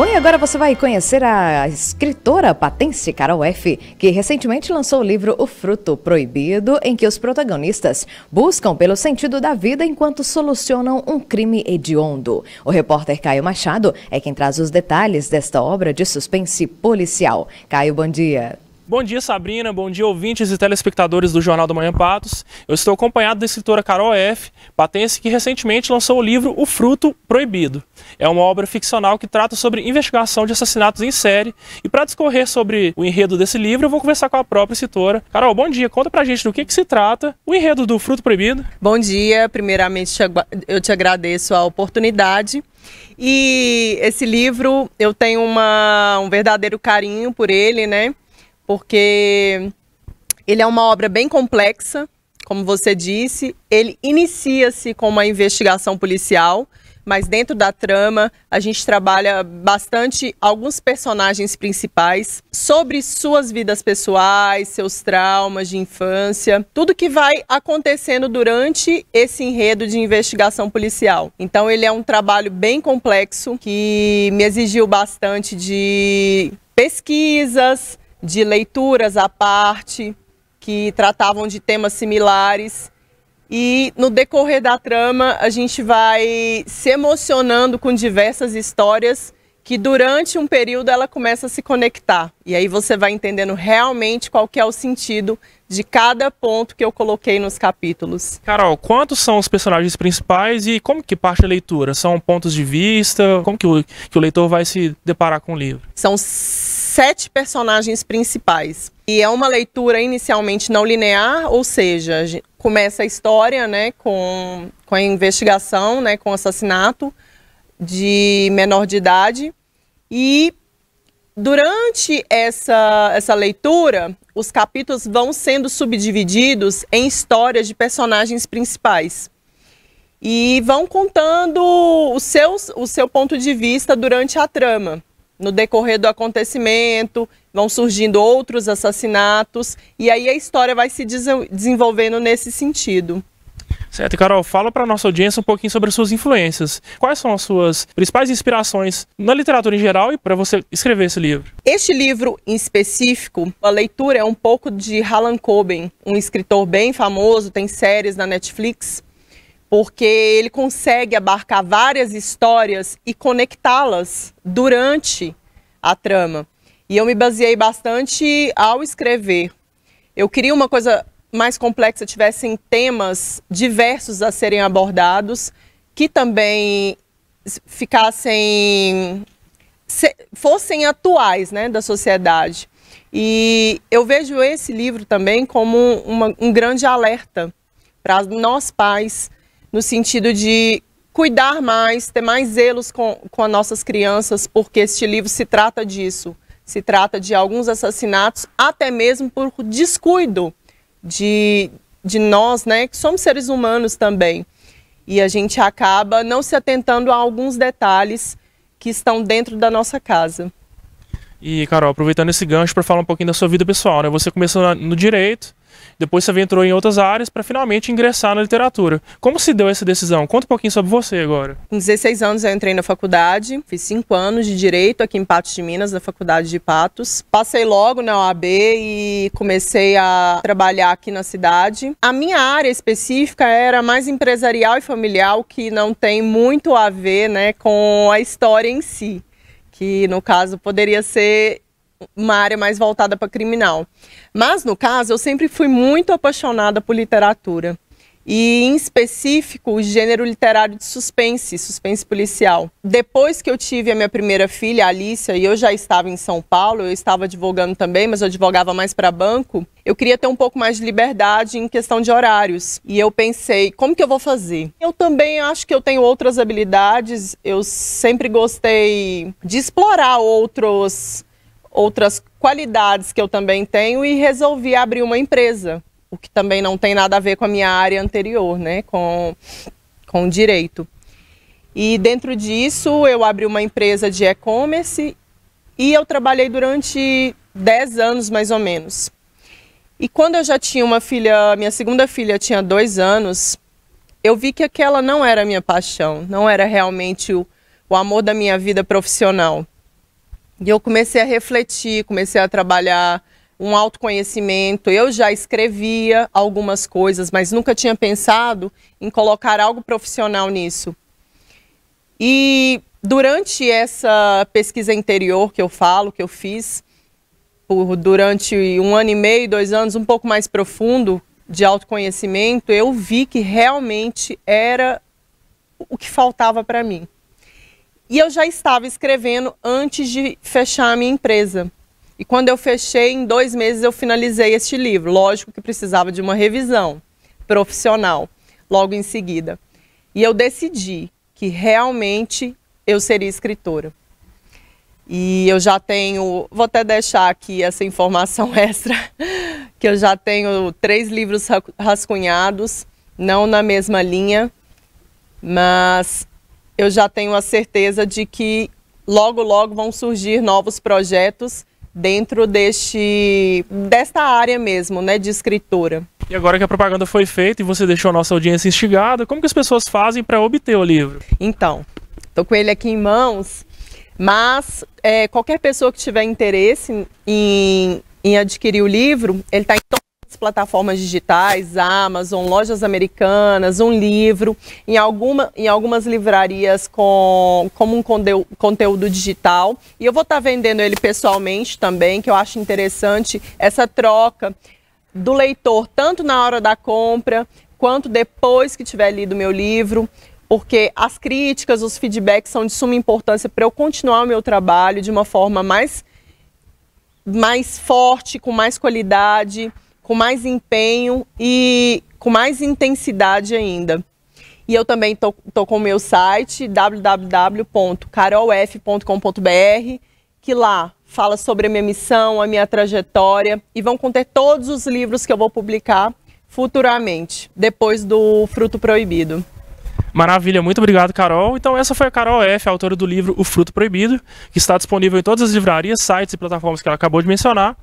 Bom, e agora você vai conhecer a escritora patense Carol F., que recentemente lançou o livro O Fruto Proibido, em que os protagonistas buscam pelo sentido da vida enquanto solucionam um crime hediondo. O repórter Caio Machado é quem traz os detalhes desta obra de suspense policial. Caio, bom dia. Bom dia, Sabrina. Bom dia, ouvintes e telespectadores do Jornal da Manhã Patos. Eu estou acompanhado da escritora Carol F., patense que recentemente lançou o livro O Fruto Proibido. É uma obra ficcional que trata sobre investigação de assassinatos em série. E para discorrer sobre o enredo desse livro, eu vou conversar com a própria escritora. Carol, bom dia. Conta pra gente do que, que se trata o enredo do Fruto Proibido. Bom dia. Primeiramente, eu te agradeço a oportunidade. E esse livro, eu tenho uma, um verdadeiro carinho por ele, né? porque ele é uma obra bem complexa, como você disse. Ele inicia-se com uma investigação policial, mas dentro da trama a gente trabalha bastante alguns personagens principais sobre suas vidas pessoais, seus traumas de infância, tudo que vai acontecendo durante esse enredo de investigação policial. Então ele é um trabalho bem complexo que me exigiu bastante de pesquisas, de leituras à parte, que tratavam de temas similares. E no decorrer da trama, a gente vai se emocionando com diversas histórias que durante um período ela começa a se conectar. E aí você vai entendendo realmente qual que é o sentido de cada ponto que eu coloquei nos capítulos. Carol, quantos são os personagens principais e como que parte a leitura? São pontos de vista? Como que o, que o leitor vai se deparar com o livro? São sete personagens principais. E é uma leitura inicialmente não linear, ou seja, começa a história né, com, com a investigação, né, com o assassinato de menor de idade e durante essa, essa leitura, os capítulos vão sendo subdivididos em histórias de personagens principais. E vão contando o seu, o seu ponto de vista durante a trama. No decorrer do acontecimento, vão surgindo outros assassinatos, e aí a história vai se desenvolvendo nesse sentido. Certo, Carol, fala para nossa audiência um pouquinho sobre as suas influências. Quais são as suas principais inspirações na literatura em geral e para você escrever esse livro? Este livro em específico, a leitura é um pouco de Harlan Coben, um escritor bem famoso, tem séries na Netflix, porque ele consegue abarcar várias histórias e conectá-las durante a trama. E eu me baseei bastante ao escrever. Eu queria uma coisa mais complexa tivessem temas diversos a serem abordados, que também ficassem se, fossem atuais, né, da sociedade. E eu vejo esse livro também como uma, um grande alerta para nós pais, no sentido de cuidar mais, ter mais zelos com, com as nossas crianças, porque este livro se trata disso. Se trata de alguns assassinatos, até mesmo por descuido de, de nós, né, que somos seres humanos também. E a gente acaba não se atentando a alguns detalhes que estão dentro da nossa casa. E, Carol, aproveitando esse gancho para falar um pouquinho da sua vida pessoal, né? Você começou no direito, depois você entrou em outras áreas para finalmente ingressar na literatura. Como se deu essa decisão? Conta um pouquinho sobre você agora. Com 16 anos eu entrei na faculdade, fiz 5 anos de Direito aqui em Patos de Minas, na Faculdade de Patos. Passei logo na OAB e comecei a trabalhar aqui na cidade. A minha área específica era mais empresarial e familiar, que não tem muito a ver né, com a história em si. Que no caso poderia ser uma área mais voltada para criminal. Mas, no caso, eu sempre fui muito apaixonada por literatura. E, em específico, o gênero literário de suspense, suspense policial. Depois que eu tive a minha primeira filha, a Alicia, e eu já estava em São Paulo, eu estava advogando também, mas eu advogava mais para banco, eu queria ter um pouco mais de liberdade em questão de horários. E eu pensei, como que eu vou fazer? Eu também acho que eu tenho outras habilidades, eu sempre gostei de explorar outros outras qualidades que eu também tenho e resolvi abrir uma empresa, o que também não tem nada a ver com a minha área anterior, né, com, com direito. E dentro disso eu abri uma empresa de e-commerce e eu trabalhei durante 10 anos mais ou menos. E quando eu já tinha uma filha, minha segunda filha tinha dois anos, eu vi que aquela não era a minha paixão, não era realmente o, o amor da minha vida profissional. E eu comecei a refletir, comecei a trabalhar um autoconhecimento. Eu já escrevia algumas coisas, mas nunca tinha pensado em colocar algo profissional nisso. E durante essa pesquisa interior que eu falo, que eu fiz, por, durante um ano e meio, dois anos, um pouco mais profundo de autoconhecimento, eu vi que realmente era o que faltava para mim. E eu já estava escrevendo antes de fechar a minha empresa. E quando eu fechei, em dois meses eu finalizei este livro. Lógico que precisava de uma revisão profissional logo em seguida. E eu decidi que realmente eu seria escritora. E eu já tenho, vou até deixar aqui essa informação extra, que eu já tenho três livros rascunhados, não na mesma linha, mas eu já tenho a certeza de que logo, logo vão surgir novos projetos dentro deste, desta área mesmo, né, de escritora. E agora que a propaganda foi feita e você deixou a nossa audiência instigada, como que as pessoas fazem para obter o livro? Então, estou com ele aqui em mãos, mas é, qualquer pessoa que tiver interesse em, em adquirir o livro, ele está em plataformas digitais, Amazon, lojas americanas, um livro, em, alguma, em algumas livrarias com, um conteúdo, conteúdo digital. E eu vou estar tá vendendo ele pessoalmente também, que eu acho interessante essa troca do leitor, tanto na hora da compra, quanto depois que tiver lido meu livro porque as críticas, os feedbacks são de suma importância para eu continuar o meu trabalho de uma forma mais mais forte, com mais qualidade com mais empenho e com mais intensidade ainda. E eu também tô, tô com o meu site www.carolf.com.br, que lá fala sobre a minha missão, a minha trajetória e vão conter todos os livros que eu vou publicar futuramente, depois do Fruto Proibido. Maravilha, muito obrigado, Carol. Então, essa foi a Carol F., autora do livro O Fruto Proibido, que está disponível em todas as livrarias, sites e plataformas que ela acabou de mencionar.